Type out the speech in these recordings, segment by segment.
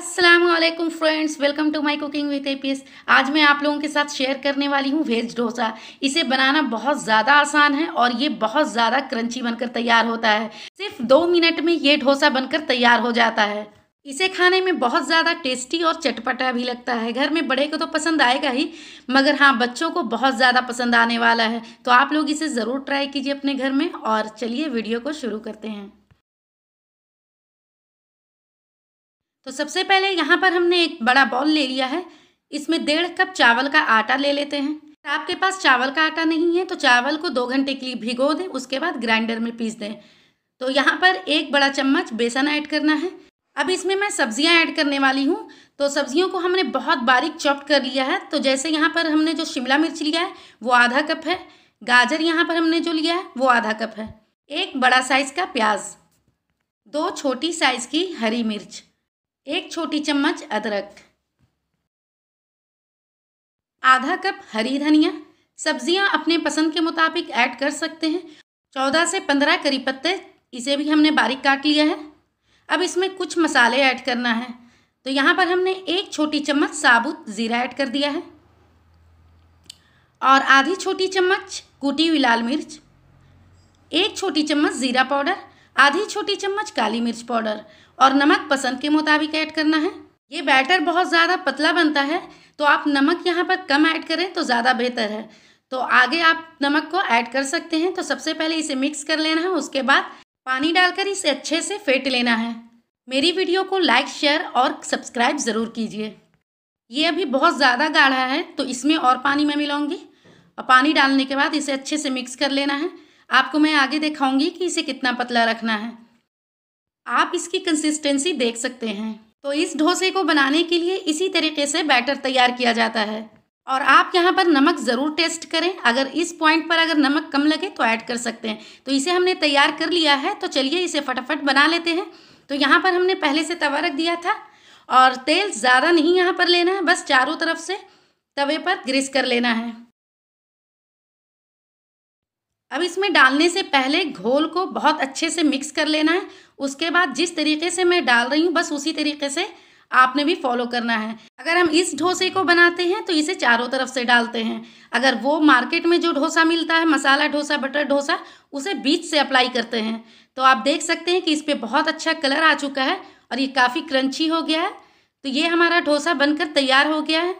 Aslam friends welcome to my cooking with APS आज मैं आप लोगों के साथ शेयर करने वाली हूँ वेज डोसा इसे बनाना बहुत ज़्यादा आसान है और ये बहुत ज़्यादा क्रंची बनकर तैयार होता है सिर्फ दो मिनट में ये डोसा बनकर तैयार हो जाता है इसे खाने में बहुत ज़्यादा टेस्टी और चटपटा भी लगता है घर में बड़े को तो पसंद आएगा ही मगर हाँ बच्चों को बहुत ज़्यादा पसंद आने वाला है तो आप लोग इसे ज़रूर ट्राई कीजिए अपने घर में और चलिए वीडियो को शुरू करते हैं तो सबसे पहले यहाँ पर हमने एक बड़ा बॉल ले लिया है इसमें डेढ़ कप चावल का आटा ले लेते हैं आपके पास चावल का आटा नहीं है तो चावल को दो घंटे के लिए भिगो दें उसके बाद ग्राइंडर में पीस दें तो यहाँ पर एक बड़ा चम्मच बेसन ऐड करना है अब इसमें मैं सब्जियाँ ऐड करने वाली हूँ तो सब्जियों को हमने बहुत बारीक चॉप कर लिया है तो जैसे यहाँ पर हमने जो शिमला मिर्च लिया है वो आधा कप है गाजर यहाँ पर हमने जो लिया है वो आधा कप है एक बड़ा साइज़ का प्याज दो छोटी साइज़ की हरी मिर्च एक छोटी चम्मच अदरक आधा कप हरी धनिया सब्जियां अपने पसंद के मुताबिक ऐड कर सकते हैं चौदह से पंद्रह करी पत्ते इसे भी हमने बारीक काट लिया है अब इसमें कुछ मसाले ऐड करना है तो यहाँ पर हमने एक छोटी चम्मच साबुत ज़ीरा ऐड कर दिया है और आधी छोटी चम्मच कूटी हुई लाल मिर्च एक छोटी चम्मच ज़ीरा पाउडर आधी छोटी चम्मच काली मिर्च पाउडर और नमक पसंद के मुताबिक ऐड करना है ये बैटर बहुत ज़्यादा पतला बनता है तो आप नमक यहाँ पर कम ऐड करें तो ज़्यादा बेहतर है तो आगे आप नमक को ऐड कर सकते हैं तो सबसे पहले इसे मिक्स कर लेना है उसके बाद पानी डालकर इसे अच्छे से फेंट लेना है मेरी वीडियो को लाइक शेयर और सब्सक्राइब ज़रूर कीजिए ये अभी बहुत ज़्यादा गाढ़ा है तो इसमें और पानी मैं मिलाऊंगी और पानी डालने के बाद इसे अच्छे से मिक्स कर लेना है आपको मैं आगे दिखाऊंगी कि इसे कितना पतला रखना है आप इसकी कंसिस्टेंसी देख सकते हैं तो इस डोसे को बनाने के लिए इसी तरीके से बैटर तैयार किया जाता है और आप यहाँ पर नमक ज़रूर टेस्ट करें अगर इस पॉइंट पर अगर नमक कम लगे तो ऐड कर सकते हैं तो इसे हमने तैयार कर लिया है तो चलिए इसे फटाफट बना लेते हैं तो यहाँ पर हमने पहले से तवा रख दिया था और तेल ज़्यादा नहीं यहाँ पर लेना है बस चारों तरफ से तवे पर ग्रीस कर लेना है अब इसमें डालने से पहले घोल को बहुत अच्छे से मिक्स कर लेना है उसके बाद जिस तरीके से मैं डाल रही हूँ बस उसी तरीके से आपने भी फॉलो करना है अगर हम इस डोसे को बनाते हैं तो इसे चारों तरफ से डालते हैं अगर वो मार्केट में जो डोसा मिलता है मसाला डोसा बटर डोसा उसे बीच से अप्लाई करते हैं तो आप देख सकते हैं कि इस पर बहुत अच्छा कलर आ चुका है और ये काफ़ी क्रंची हो गया है तो ये हमारा डोसा बनकर तैयार हो गया है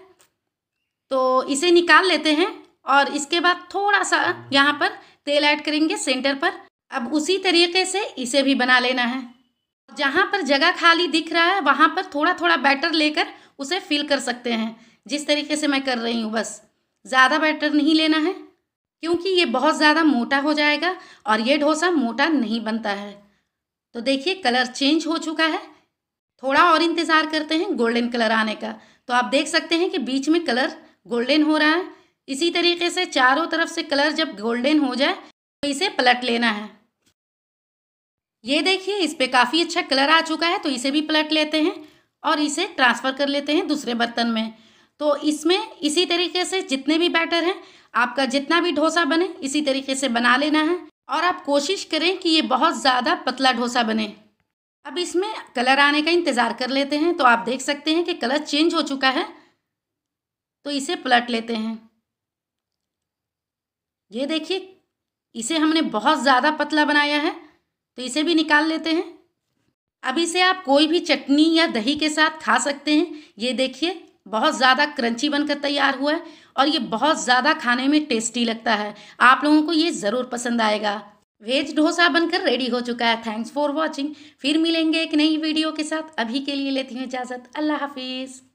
तो इसे निकाल लेते हैं और इसके बाद थोड़ा सा हाँ। यहाँ पर तेल ऐड करेंगे सेंटर पर अब उसी तरीके से इसे भी बना लेना है जहाँ पर जगह खाली दिख रहा है वहाँ पर थोड़ा थोड़ा बैटर लेकर उसे फिल कर सकते हैं जिस तरीके से मैं कर रही हूँ बस ज़्यादा बैटर नहीं लेना है क्योंकि ये बहुत ज़्यादा मोटा हो जाएगा और ये डोसा मोटा नहीं बनता है तो देखिए कलर चेंज हो चुका है थोड़ा और इंतज़ार करते हैं गोल्डन कलर आने का तो आप देख सकते हैं कि बीच में कलर गोल्डन हो रहा है इसी तरीके से चारों तरफ से कलर जब गोल्डन हो जाए तो इसे पलट लेना है ये देखिए इस पर काफ़ी अच्छा कलर आ चुका है तो इसे भी पलट लेते हैं और इसे ट्रांसफ़र कर लेते हैं दूसरे बर्तन में तो इसमें इसी तरीके से जितने भी बैटर हैं आपका जितना भी ढोसा बने इसी तरीके से बना लेना है और आप कोशिश करें कि ये बहुत ज़्यादा पतला ढोसा बने अब इसमें कलर आने का इंतज़ार कर लेते हैं तो आप देख सकते हैं कि कलर चेंज हो चुका है तो इसे पलट लेते हैं ये देखिए इसे हमने बहुत ज़्यादा पतला बनाया है तो इसे भी निकाल लेते हैं अब इसे आप कोई भी चटनी या दही के साथ खा सकते हैं ये देखिए बहुत ज़्यादा क्रंची बनकर तैयार हुआ है और ये बहुत ज़्यादा खाने में टेस्टी लगता है आप लोगों को ये ज़रूर पसंद आएगा वेज डोसा बनकर रेडी हो चुका है थैंक्स फॉर वॉचिंग फिर मिलेंगे एक नई वीडियो के साथ अभी के लिए लेती हूँ इजाज़त अल्लाह हाफिज़